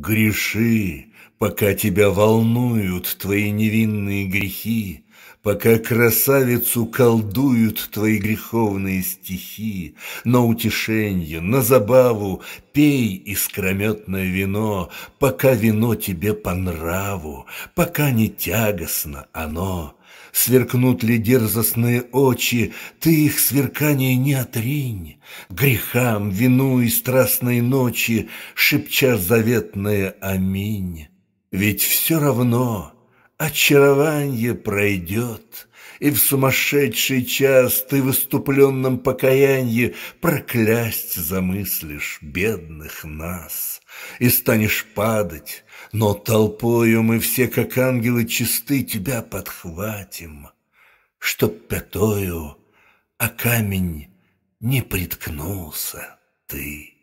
Греши, пока тебя волнуют твои невинные грехи, пока красавицу колдуют твои греховные стихи, на утешенье, на забаву пей искрометное вино, пока вино тебе по нраву, пока не тягостно оно. Сверкнут ли дерзостные очи, ты их сверкание не отринь. Грехам, вину и страстной ночи шепча заветное «Аминь». Ведь все равно очарование пройдет, и в сумасшедший час ты в выступленном покаянии проклясть замыслишь бедных нас, и станешь падать, но толпою мы все, как ангелы чисты, тебя подхватим, чтоб пятою, а камень не приткнулся ты.